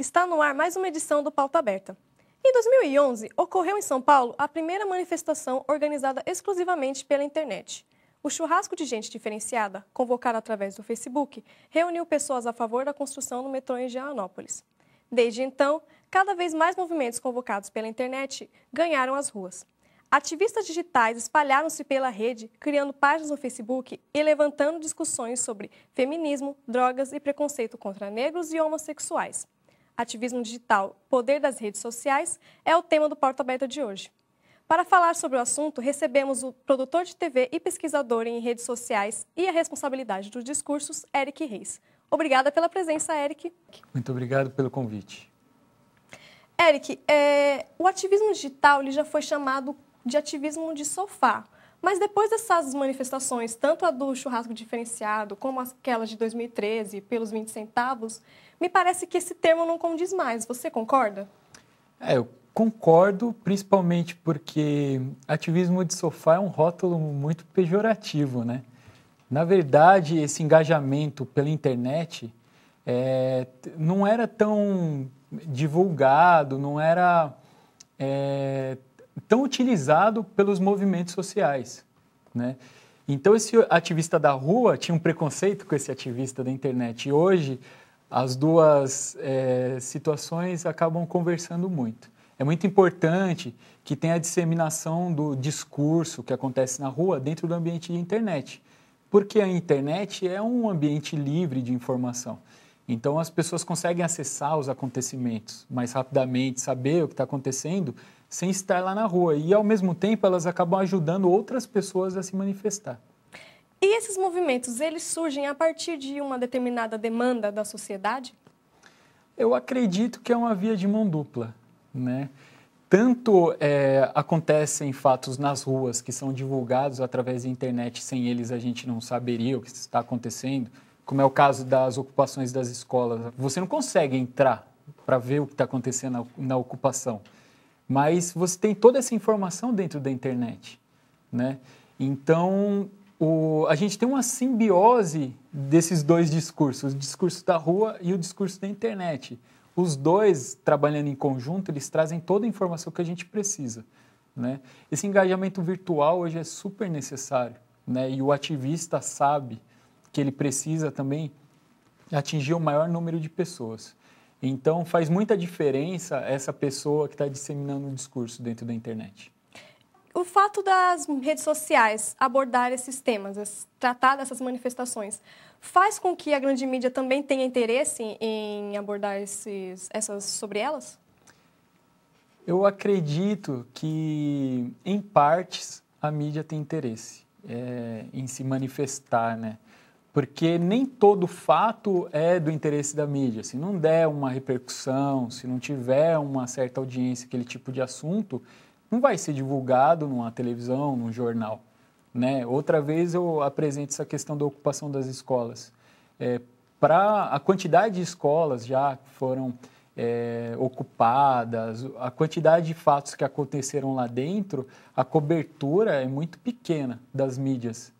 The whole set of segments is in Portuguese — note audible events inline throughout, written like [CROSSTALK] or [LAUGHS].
Está no ar mais uma edição do Pauta Aberta. Em 2011, ocorreu em São Paulo a primeira manifestação organizada exclusivamente pela internet. O churrasco de gente diferenciada, convocado através do Facebook, reuniu pessoas a favor da construção do metrô em Gianópolis. Desde então, cada vez mais movimentos convocados pela internet ganharam as ruas. Ativistas digitais espalharam-se pela rede, criando páginas no Facebook e levantando discussões sobre feminismo, drogas e preconceito contra negros e homossexuais. Ativismo Digital, Poder das Redes Sociais, é o tema do Porta Aberta de hoje. Para falar sobre o assunto, recebemos o produtor de TV e pesquisador em redes sociais e a responsabilidade dos discursos, Eric Reis. Obrigada pela presença, Eric. Muito obrigado pelo convite. Eric, é, o ativismo digital ele já foi chamado de ativismo de sofá. Mas depois dessas manifestações, tanto a do churrasco diferenciado como aquelas de 2013 pelos 20 centavos, me parece que esse termo não condiz mais. Você concorda? É, eu concordo, principalmente porque ativismo de sofá é um rótulo muito pejorativo, né? Na verdade, esse engajamento pela internet é, não era tão divulgado, não era é, tão utilizado pelos movimentos sociais, né? Então, esse ativista da rua tinha um preconceito com esse ativista da internet. E hoje, as duas é, situações acabam conversando muito. É muito importante que tenha a disseminação do discurso que acontece na rua dentro do ambiente de internet, porque a internet é um ambiente livre de informação. Então as pessoas conseguem acessar os acontecimentos mais rapidamente, saber o que está acontecendo sem estar lá na rua. E ao mesmo tempo elas acabam ajudando outras pessoas a se manifestar. E esses movimentos, eles surgem a partir de uma determinada demanda da sociedade? Eu acredito que é uma via de mão dupla, né? Tanto é, acontecem fatos nas ruas que são divulgados através da internet, sem eles a gente não saberia o que está acontecendo, como é o caso das ocupações das escolas. Você não consegue entrar para ver o que está acontecendo na, na ocupação, mas você tem toda essa informação dentro da internet, né? Então, o, a gente tem uma simbiose desses dois discursos, o discurso da rua e o discurso da internet. Os dois, trabalhando em conjunto, eles trazem toda a informação que a gente precisa. Né? Esse engajamento virtual hoje é super necessário. Né? E o ativista sabe que ele precisa também atingir o maior número de pessoas. Então, faz muita diferença essa pessoa que está disseminando o discurso dentro da internet o fato das redes sociais abordar esses temas, tratar dessas manifestações, faz com que a grande mídia também tenha interesse em abordar esses, essas sobre elas? Eu acredito que, em partes, a mídia tem interesse é, em se manifestar, né? Porque nem todo fato é do interesse da mídia. Se não der uma repercussão, se não tiver uma certa audiência, aquele tipo de assunto, não vai ser divulgado numa televisão, num jornal. Né? Outra vez eu apresento essa questão da ocupação das escolas. É, para a quantidade de escolas já que foram é, ocupadas, a quantidade de fatos que aconteceram lá dentro, a cobertura é muito pequena das mídias.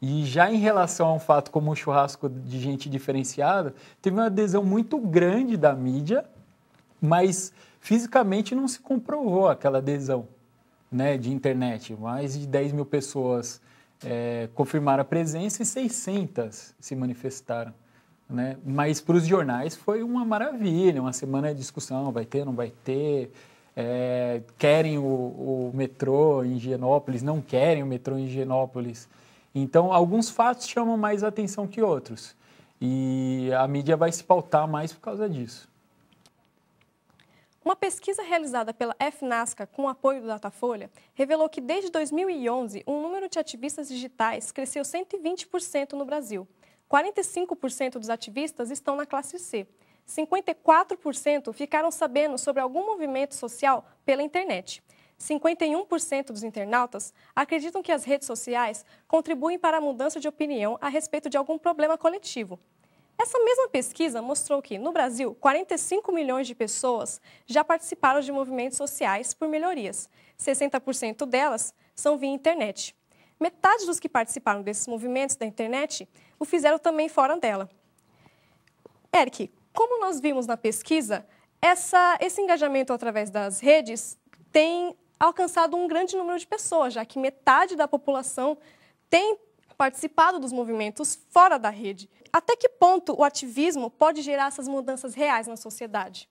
E já em relação a um fato como o churrasco de gente diferenciada, teve uma adesão muito grande da mídia, mas Fisicamente não se comprovou aquela adesão né, de internet. Mais de 10 mil pessoas é, confirmaram a presença e 600 se manifestaram. Né? Mas para os jornais foi uma maravilha, uma semana de discussão, vai ter, não vai ter, é, querem o, o, metrô em Higienópolis, não querem o metrô em Higienópolis. Então, alguns fatos chamam mais atenção que outros. E a mídia vai se pautar mais por causa disso. Uma pesquisa realizada pela FNASCA com apoio do Datafolha revelou que desde 2011 o um número de ativistas digitais cresceu 120% no Brasil. 45% dos ativistas estão na classe C. 54% ficaram sabendo sobre algum movimento social pela internet. 51% dos internautas acreditam que as redes sociais contribuem para a mudança de opinião a respeito de algum problema coletivo. Essa mesma pesquisa mostrou que, no Brasil, 45 milhões de pessoas já participaram de movimentos sociais por melhorias. 60% delas são via internet. Metade dos que participaram desses movimentos da internet o fizeram também fora dela. Eric, como nós vimos na pesquisa, essa, esse engajamento através das redes tem alcançado um grande número de pessoas, já que metade da população tem participado dos movimentos fora da rede até que ponto o ativismo pode gerar essas mudanças reais na sociedade?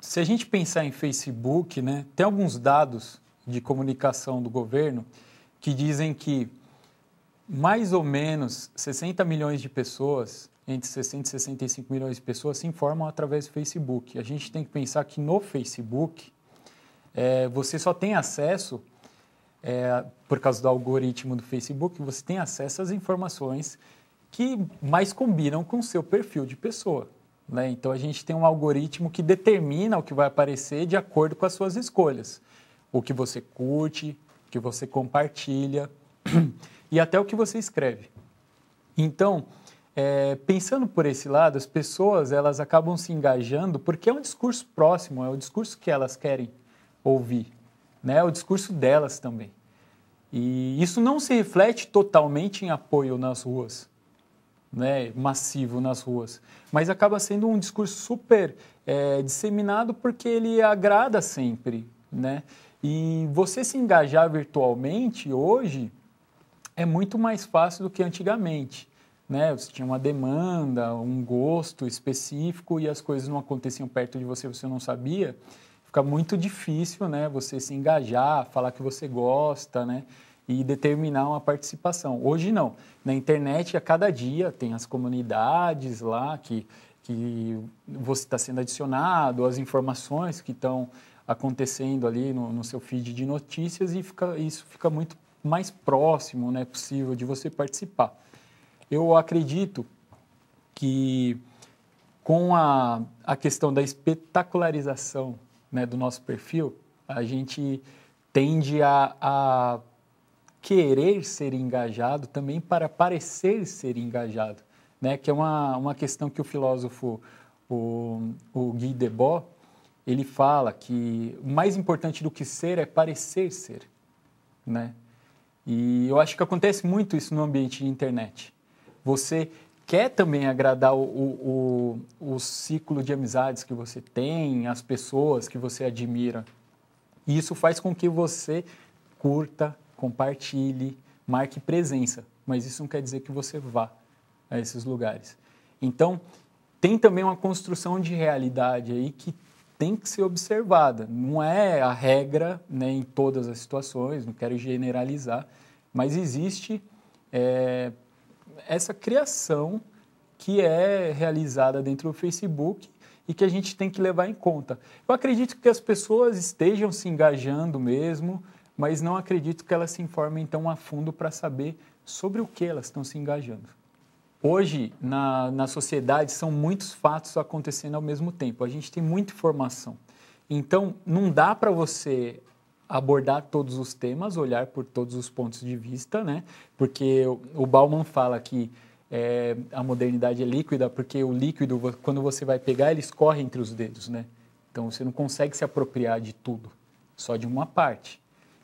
Se a gente pensar em Facebook, né, tem alguns dados de comunicação do governo que dizem que mais ou menos 60 milhões de pessoas, entre 60 e 65 milhões de pessoas, se informam através do Facebook. A gente tem que pensar que no Facebook é, você só tem acesso, é, por causa do algoritmo do Facebook, você tem acesso às informações que mais combinam com o seu perfil de pessoa. Né? Então, a gente tem um algoritmo que determina o que vai aparecer de acordo com as suas escolhas. O que você curte, o que você compartilha [CLEARS THROAT] e até o que você escreve. Então, é, pensando por esse lado, as pessoas elas acabam se engajando porque é um discurso próximo, é o discurso que elas querem ouvir, né? é o discurso delas também. E isso não se reflete totalmente em apoio nas ruas, né, massivo nas ruas. Mas acaba sendo um discurso super é, disseminado porque ele agrada sempre, né? E você se engajar virtualmente hoje é muito mais fácil do que antigamente, né? Você tinha uma demanda, um gosto específico e as coisas não aconteciam perto de você, você não sabia. Fica muito difícil, né? Você se engajar, falar que você gosta, né? e determinar uma participação. Hoje não. Na internet, a cada dia, tem as comunidades lá que, que você está sendo adicionado, as informações que estão acontecendo ali no, no, seu feed de notícias e fica, isso fica muito mais próximo, né, possível de você participar. Eu acredito que com a, a questão da espetacularização né, do nosso perfil, a gente tende a, a querer ser engajado também para parecer ser engajado, né? que é uma, uma questão que o filósofo o, o Guy Debord ele fala que o mais importante do que ser é parecer ser, né? E eu acho que acontece muito isso no ambiente de internet. Você quer também agradar o, o, o, o ciclo de amizades que você tem, as pessoas que você admira. E isso faz com que você curta, compartilhe, marque presença, mas isso não quer dizer que você vá a esses lugares. Então, tem também uma construção de realidade aí que tem que ser observada. Não é a regra né, em todas as situações, não quero generalizar, mas existe é, essa criação que é realizada dentro do Facebook e que a gente tem que levar em conta. Eu acredito que as pessoas estejam se engajando mesmo, mas não acredito que elas se informem tão a fundo para saber sobre o que elas estão se engajando. Hoje, na, na sociedade, são muitos fatos acontecendo ao mesmo tempo. A gente tem muita informação. Então, não dá para você abordar todos os temas, olhar por todos os pontos de vista, né? Porque o Bauman fala que é, a modernidade é líquida, porque o líquido, quando você vai pegar, ele escorre entre os dedos, né? Então, você não consegue se apropriar de tudo, só de uma parte.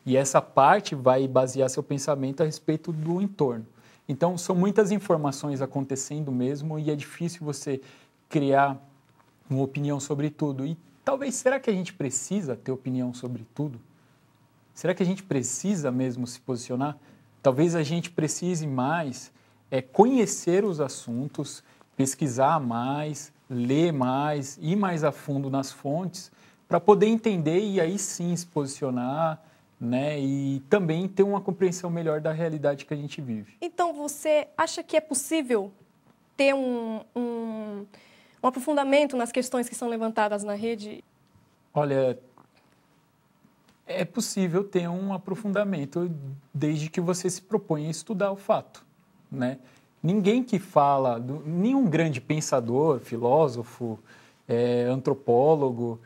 E essa parte vai basear seu pensamento a respeito do entorno. Então, são muitas informações acontecendo mesmo e é difícil você criar uma opinião sobre tudo. E talvez, será que a gente precisa ter opinião sobre tudo? Será que a gente precisa mesmo se posicionar? Talvez a gente precise mais é, conhecer os assuntos, pesquisar mais, ler mais, ir mais a fundo nas fontes, para poder entender e aí sim se posicionar né? E também ter uma compreensão melhor da realidade que a gente vive. Então, você acha que é possível ter um, um, um aprofundamento nas questões que são levantadas na rede? Olha, é possível ter um aprofundamento desde que você se proponha a estudar o fato, né? Ninguém que fala, nenhum grande pensador, filósofo, é, antropólogo,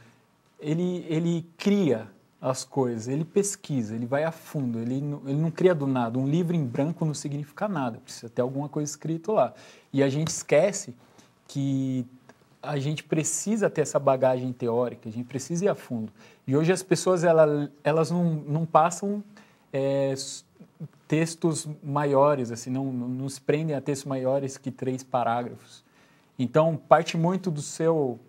ele, ele cria as coisas, ele pesquisa, ele vai a fundo, ele não, ele não cria do nada. Um livro em branco não significa nada, precisa ter alguma coisa escrito lá. E a gente esquece que a gente precisa ter essa bagagem teórica, a gente precisa ir a fundo. E hoje as pessoas ela, elas não, não passam é, textos maiores, assim, não, não se prendem a textos maiores que três parágrafos. Então, parte muito do seu,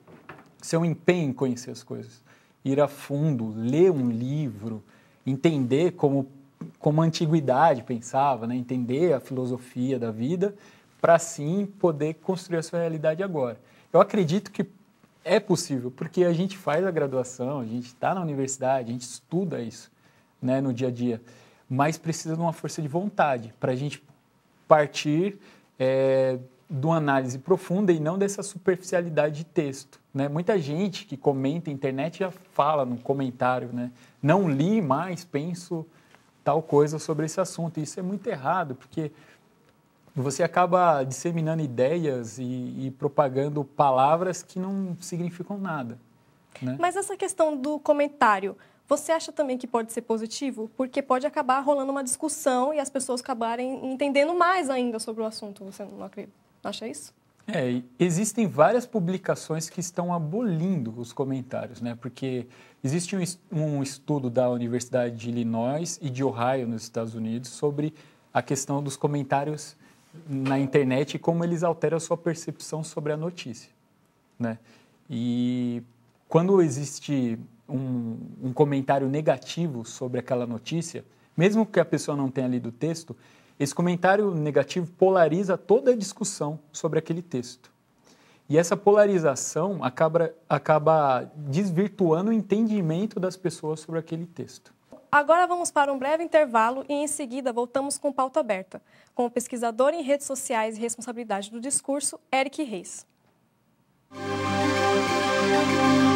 seu empenho em conhecer as coisas ir a fundo, ler um livro, entender como, como a antiguidade pensava, né? entender a filosofia da vida, para assim poder construir a sua realidade agora. Eu acredito que é possível, porque a gente faz a graduação, a gente está na universidade, a gente estuda isso né, no dia a dia, mas precisa de uma força de vontade para a gente partir é, de uma análise profunda e não dessa superficialidade de texto. Né? Muita gente que comenta internet já fala no comentário, né? não li mais, penso tal coisa sobre esse assunto. E isso é muito errado, porque você acaba disseminando ideias e, e propagando palavras que não significam nada. Né? Mas essa questão do comentário, você acha também que pode ser positivo? Porque pode acabar rolando uma discussão e as pessoas acabarem entendendo mais ainda sobre o assunto, você não acredita? Acha isso? É, existem várias publicações que estão abolindo os comentários, né? Porque existe um estudo da Universidade de Illinois e de Ohio, nos Estados Unidos, sobre a questão dos comentários na internet e como eles alteram a sua percepção sobre a notícia, né? E quando existe um, um comentário negativo sobre aquela notícia, mesmo que a pessoa não tenha lido o texto, esse comentário negativo polariza toda a discussão sobre aquele texto. E essa polarização acaba, acaba desvirtuando o entendimento das pessoas sobre aquele texto. Agora vamos para um breve intervalo e em seguida voltamos com pauta aberta, com o pesquisador em redes sociais e responsabilidade do discurso, Eric Reis. Música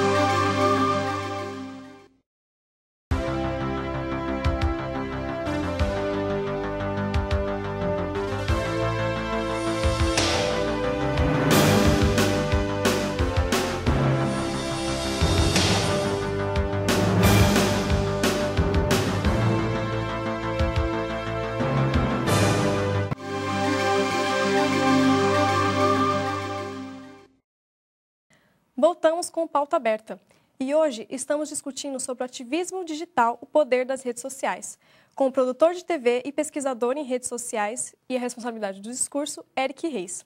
Voltamos com pauta aberta. E hoje estamos discutindo sobre o ativismo digital, o poder das redes sociais, com o produtor de TV e pesquisador em redes sociais e a responsabilidade do discurso, Eric Reis.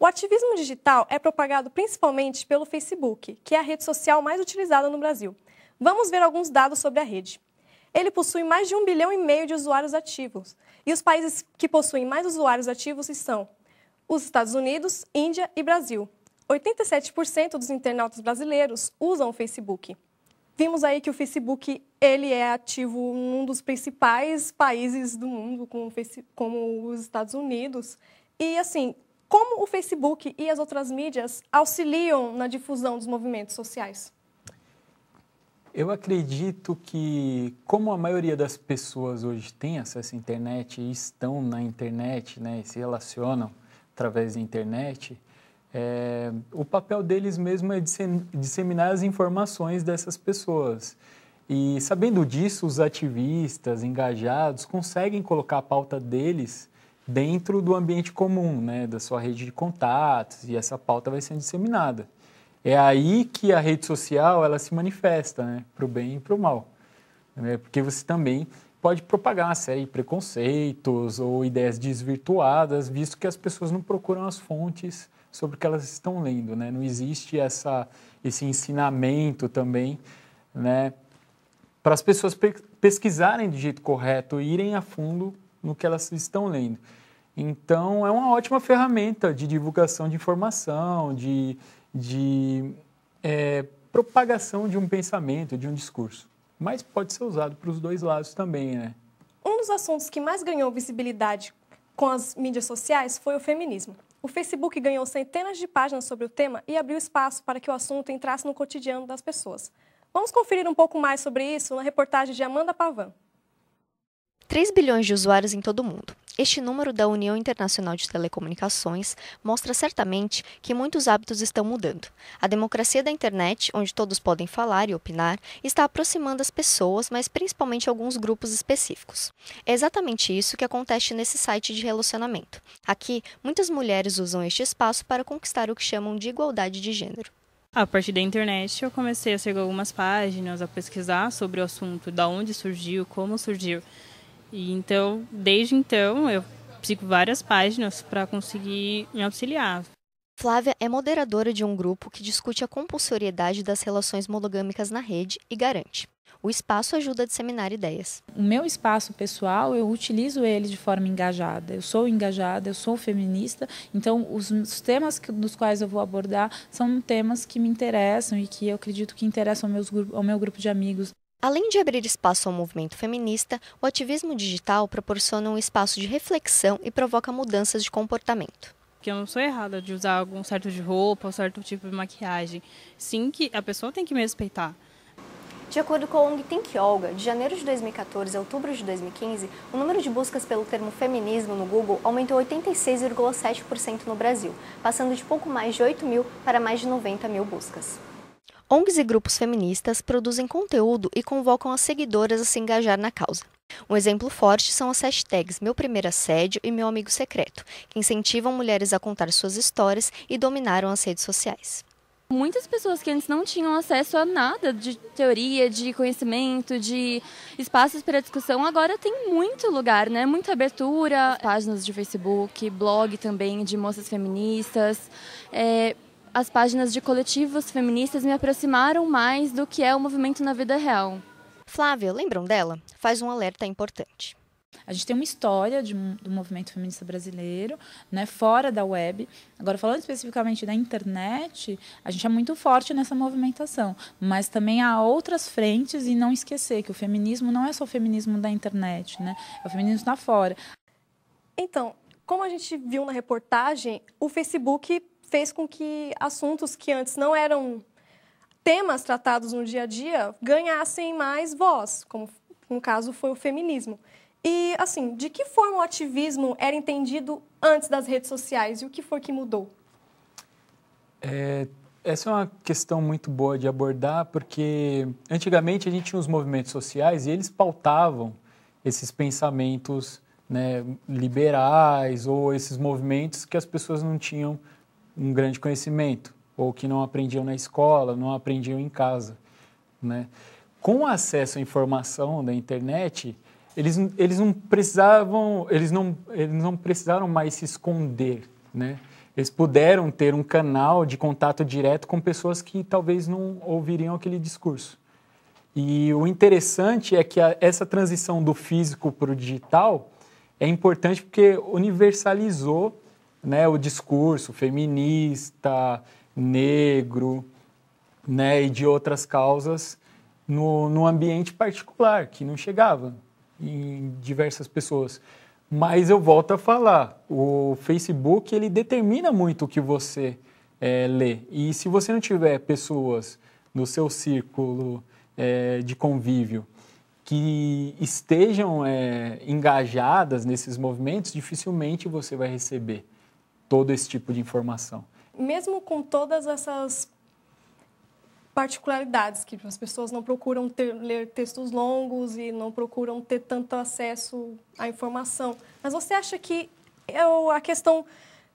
O ativismo digital é propagado principalmente pelo Facebook, que é a rede social mais utilizada no Brasil. Vamos ver alguns dados sobre a rede. Ele possui mais de um bilhão e meio de usuários ativos, e os países que possuem mais usuários ativos são os Estados Unidos, Índia e Brasil, 87% dos internautas brasileiros usam o Facebook. Vimos aí que o Facebook ele é ativo num dos principais países do mundo, como os Estados Unidos. E assim, como o Facebook e as outras mídias auxiliam na difusão dos movimentos sociais? Eu acredito que, como a maioria das pessoas hoje tem acesso à internet e estão na internet, né, e se relacionam através da internet, é, o papel deles mesmo é disseminar as informações dessas pessoas. E sabendo disso, os ativistas engajados conseguem colocar a pauta deles dentro do ambiente comum, né, da sua rede de contatos, e essa pauta vai sendo disseminada. É aí que a rede social ela se manifesta, né, para o bem e para o mal, né, porque você também pode propagar uma série de preconceitos ou ideias desvirtuadas, visto que as pessoas não procuram as fontes sobre o que elas estão lendo, né? Não existe essa, esse ensinamento também, né? Para as pessoas pe pesquisarem do jeito correto, irem a fundo no que elas estão lendo. Então, é uma ótima ferramenta de divulgação de informação, de, de é, propagação de um pensamento, de um discurso. Mas pode ser usado para os dois lados também, né? Um dos assuntos que mais ganhou visibilidade com as mídias sociais foi o feminismo o Facebook ganhou centenas de páginas sobre o tema e abriu espaço para que o assunto entrasse no cotidiano das pessoas. Vamos conferir um pouco mais sobre isso na reportagem de Amanda Pavan. 3 bilhões de usuários em todo o mundo. Este número da União Internacional de Telecomunicações mostra certamente que muitos hábitos estão mudando. A democracia da internet, onde todos podem falar e opinar, está aproximando as pessoas, mas principalmente alguns grupos específicos. É exatamente isso que acontece nesse site de relacionamento. Aqui, muitas mulheres usam este espaço para conquistar o que chamam de igualdade de gênero. A partir da internet, eu comecei a seguir algumas páginas, a pesquisar sobre o assunto, da onde surgiu, como surgiu. E então, desde então, eu sigo várias páginas para conseguir me auxiliar. Flávia é moderadora de um grupo que discute a compulsoriedade das relações monogâmicas na rede e garante. O espaço ajuda a disseminar ideias. O meu espaço pessoal, eu utilizo ele de forma engajada. Eu sou engajada, eu sou feminista, então os, temas que, nos quais eu vou abordar são temas que me interessam e que eu acredito que interessam ao, meus, ao meu grupo de amigos. Além de abrir espaço ao movimento feminista, o ativismo digital proporciona um espaço de reflexão e provoca mudanças de comportamento. Que eu não sou errada de usar algum certo de roupa, ou certo tipo de maquiagem. Sim, que a pessoa tem que me respeitar. De acordo com a ONG Think Olga, de janeiro de 2014 a outubro de 2015, o número de buscas pelo termo feminismo no Google aumentou 86,7% no Brasil, passando de pouco mais de 8 mil para mais de 90 mil buscas. ONGs e grupos feministas produzem conteúdo e convocam as seguidoras a se engajar na causa. Um exemplo forte são as hashtags Meu Primeiro Assédio e Meu Amigo Secreto, que incentivam mulheres a contar suas histórias e dominaram as redes sociais. Muitas pessoas que antes não tinham acesso a nada de teoria, de conhecimento, de espaços para discussão, agora tem muito lugar, né? Muita abertura, páginas de Facebook, blog também de moças feministas. É, as páginas de coletivos feministas me aproximaram mais do que é o movimento na vida real. Flávia, lembram dela? Faz um alerta importante. A gente tem uma história de, do movimento feminista brasileiro, né, fora da web. Agora, falando especificamente da internet, a gente é muito forte nessa movimentação, mas também há outras frentes e não esquecer que o feminismo não é só o feminismo da internet, né, é o feminismo da fora. Então, como a gente viu na reportagem, o Facebook fez com que assuntos que antes não eram temas tratados no dia a dia ganhassem mais voz, como no caso foi o feminismo. E, assim, de que forma o ativismo era entendido antes das redes sociais e o que foi que mudou? É, essa é uma questão muito boa de abordar, porque antigamente a gente tinha os movimentos sociais e eles pautavam esses pensamentos né, liberais ou esses movimentos que as pessoas não tinham um grande conhecimento ou que não aprendiam na escola, não aprendiam em casa, né? Com acesso à informação da internet, eles, eles não precisavam, eles não, eles não precisaram mais se esconder, né? Eles puderam ter um canal de contato direto com pessoas que talvez não ouviriam aquele discurso. E o interessante é que a, essa transição do físico para o digital é importante porque universalizou né, o discurso feminista, negro né, e de outras causas no, no ambiente particular, que não chegava em diversas pessoas. Mas eu volto a falar, o Facebook ele determina muito o que você é, lê. E se você não tiver pessoas no seu círculo é, de convívio que estejam é, engajadas nesses movimentos, dificilmente você vai receber todo esse tipo de informação. Mesmo com todas essas particularidades que as pessoas não procuram ter, ler textos longos e não procuram ter tanto acesso à informação, mas você acha que é a questão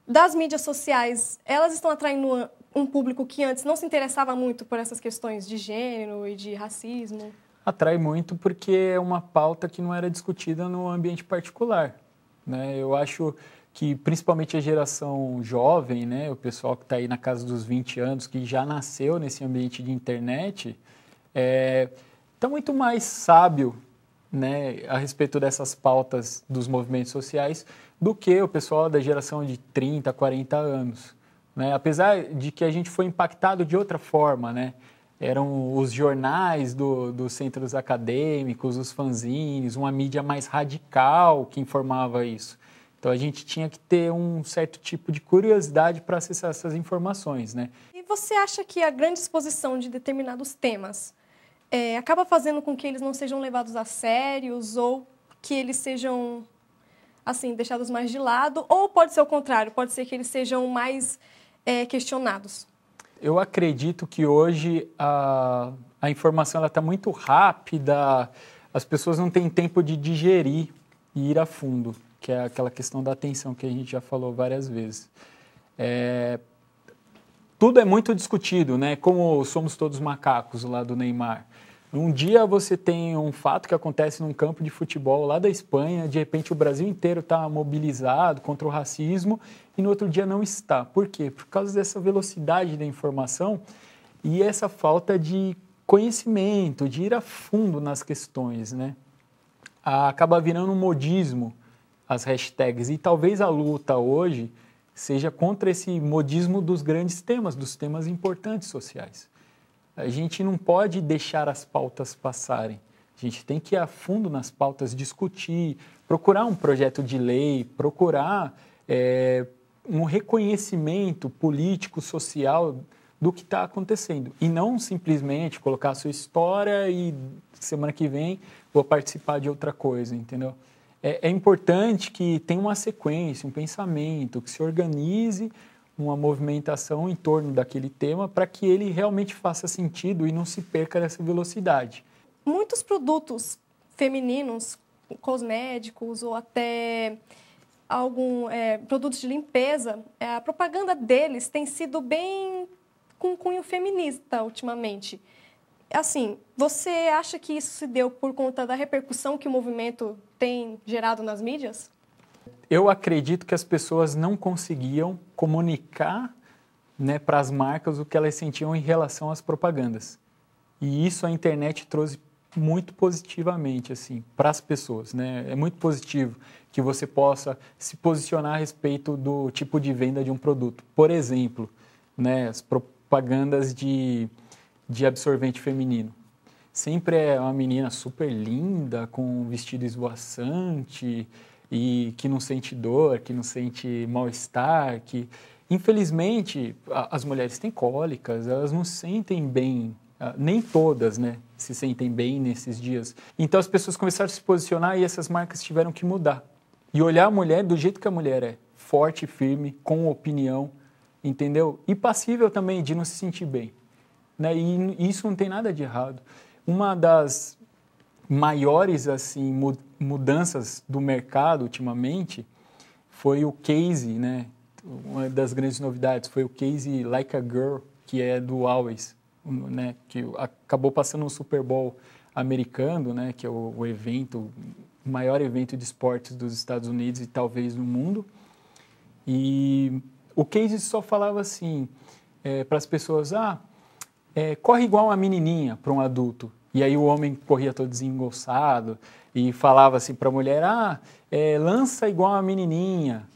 das mídias sociais, elas estão atraindo um público que antes não se interessava muito por essas questões de gênero e de racismo? Atrai muito porque é uma pauta que não era discutida no ambiente particular. Né? Eu acho que principalmente a geração jovem, né, o pessoal que está aí na casa dos 20 anos, que já nasceu nesse ambiente de internet, está é, tá muito mais sábio né, a respeito dessas pautas dos movimentos sociais do que o pessoal da geração de 30, 40 anos. Né? Apesar de que a gente foi impactado de outra forma, né? eram os jornais do, dos centros acadêmicos, os fanzines, uma mídia mais radical que informava isso. Então a gente tinha que ter um certo tipo de curiosidade para acessar essas informações, né? E você acha que a grande exposição de determinados temas é, acaba fazendo com que eles não sejam levados a sérios ou que eles sejam assim deixados mais de lado? Ou pode ser o contrário, pode ser que eles sejam mais é, questionados? Eu acredito que hoje a, a informação está muito rápida, as pessoas não têm tempo de digerir e ir a fundo que é aquela questão da atenção que a gente já falou várias vezes. É, tudo é muito discutido, né? Como somos todos macacos lá do Neymar. Um dia você tem um fato que acontece num campo de futebol lá da Espanha, de repente o Brasil inteiro está mobilizado contra o racismo e no outro dia não está. Por quê? Por causa dessa velocidade da informação e essa falta de conhecimento, de ir a fundo nas questões, né? Acaba virando um modismo as hashtags. E talvez a luta hoje seja contra esse modismo dos grandes temas, dos temas importantes sociais. A gente não pode deixar as pautas passarem. A gente tem que ir a fundo nas pautas, discutir, procurar um projeto de lei, procurar é, um reconhecimento político, social do que está acontecendo. E não simplesmente colocar a sua história e semana que vem vou participar de outra coisa, entendeu? é, é importante que tenha uma sequência, um pensamento, que se organize uma movimentação em torno daquele tema para que ele realmente faça sentido e não se perca nessa velocidade. Muitos produtos femininos, cosméticos ou até algum é, produtos de limpeza, é, a propaganda deles tem sido bem com cunho feminista ultimamente assim, você acha que isso se deu por conta da repercussão que o movimento tem gerado nas mídias? Eu acredito que as pessoas não conseguiam comunicar né, para as marcas o que elas sentiam em relação às propagandas. E isso a internet trouxe muito positivamente assim para as pessoas, né? É muito positivo que você possa se posicionar a respeito do tipo de venda de um produto. Por exemplo, né, as propagandas de de absorvente feminino. Sempre é uma menina super linda, com um vestido esvoaçante e que não sente dor, que não sente mal-estar, que infelizmente as mulheres têm cólicas, elas não se sentem bem, ah, nem todas, né? Se sentem bem nesses dias. Então as pessoas começaram a se posicionar e essas marcas tiveram que mudar. E olhar a mulher do jeito que a mulher é, forte, firme, com opinião, entendeu? E passível também de não se sentir bem. Né? E isso não tem nada de errado. Uma das maiores assim mudanças do mercado ultimamente foi o case, né? Uma das grandes novidades foi o case Like a Girl, que é do Always, né? Que acabou passando o Super Bowl americano, né? Que é o, evento, o maior evento de esportes dos Estados Unidos e talvez no mundo. E o case só falava assim é, eh, para as pessoas, ah, é, corre igual uma menininha para um adulto. E aí o homem corria todo desengolçado e falava assim para a mulher, ah, é, lança igual uma menininha.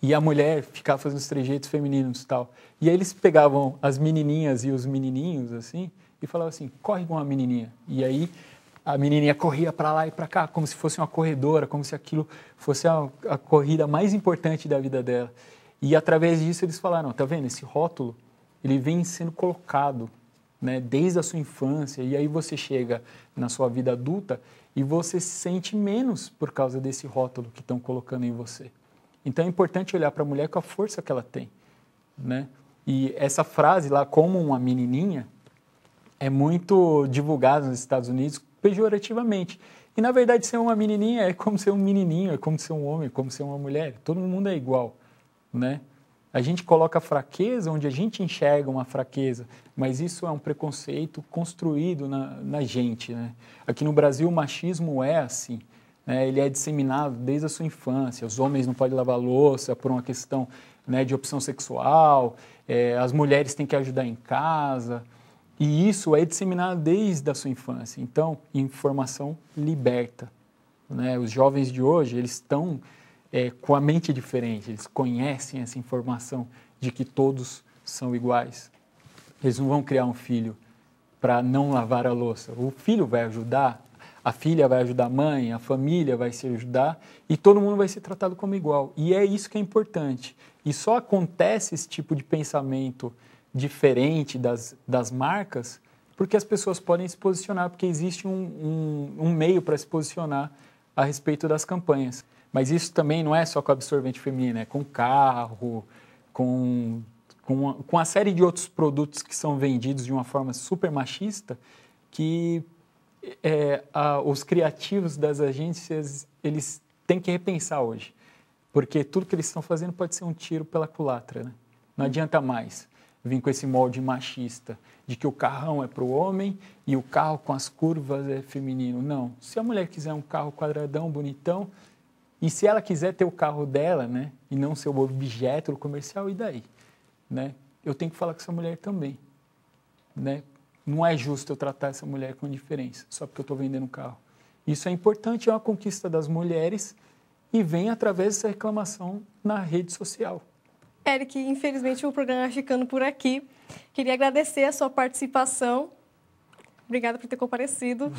E a mulher ficava fazendo os trejeitos femininos e tal. E aí eles pegavam as menininhas e os menininhos, assim, e falavam assim, corre igual uma menininha. E aí a menininha corria para lá e para cá, como se fosse uma corredora, como se aquilo fosse a, a corrida mais importante da vida dela. E através disso eles falaram, tá vendo, esse rótulo ele vem sendo colocado né, desde a sua infância, e aí você chega na sua vida adulta e você se sente menos por causa desse rótulo que estão colocando em você. Então é importante olhar para a mulher com a força que ela tem, né? E essa frase lá, como uma menininha, é muito divulgada nos Estados Unidos pejorativamente. E na verdade, ser uma menininha é como ser um menininho, é como ser um homem, é como ser uma mulher. Todo mundo é igual, né? A gente coloca fraqueza onde a gente enxerga uma fraqueza, mas isso é um preconceito construído na, na gente. Né? Aqui no Brasil, o machismo é assim. Né? Ele é disseminado desde a sua infância. Os homens não podem lavar louça por uma questão né, de opção sexual, é, as mulheres têm que ajudar em casa. E isso é disseminado desde a sua infância. Então, informação liberta. Né? Os jovens de hoje, eles estão é, com a mente diferente, eles conhecem essa informação de que todos são iguais. Eles não vão criar um filho para não lavar a louça. O filho vai ajudar, a filha vai ajudar a mãe, a família vai se ajudar e todo mundo vai ser tratado como igual. E é isso que é importante. E só acontece esse tipo de pensamento diferente das, das marcas porque as pessoas podem se posicionar, porque existe um, um, um meio para se posicionar a respeito das campanhas. Mas isso também não é só com absorvente feminino, é com carro, com, com, uma, com uma série de outros produtos que são vendidos de uma forma super machista, que é, a, os criativos das agências, eles têm que repensar hoje. Porque tudo que eles estão fazendo pode ser um tiro pela culatra, né? Não adianta mais vir com esse molde machista de que o carrão é para o homem e o carro com as curvas é feminino. Não. Se a mulher quiser um carro quadradão, bonitão, e se ela quiser ter o carro dela, né, e não ser o objeto comercial, e daí? Né? Eu tenho que falar com essa mulher também, né? Não é justo eu tratar essa mulher com indiferença só porque eu estou vendendo um carro. Isso é importante, é uma conquista das mulheres e vem através dessa reclamação na rede social. Eric, infelizmente o programa está ficando por aqui. Queria agradecer a sua participação Obrigada por ter comparecido. [LAUGHS]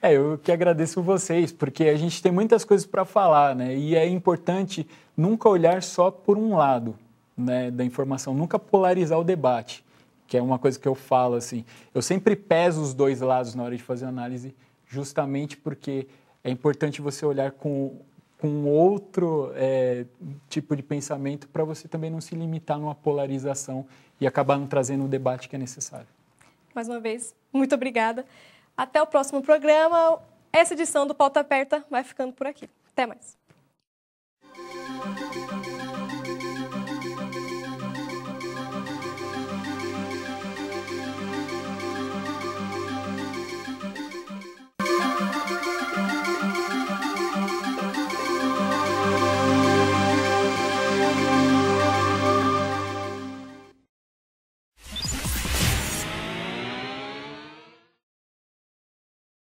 É, eu que agradeço vocês, porque a gente tem muitas coisas para falar, né? E é importante nunca olhar só por um lado né, da informação, nunca polarizar o debate, que é uma coisa que eu falo assim. Eu sempre peso os dois lados na hora de fazer análise, justamente porque é importante você olhar com, com outro é, tipo de pensamento para você também não se limitar numa polarização e acabar não trazendo o debate que é necessário mais uma vez, muito obrigada. Até o próximo programa. Essa edição do Pauta Aperta vai ficando por aqui. Até mais.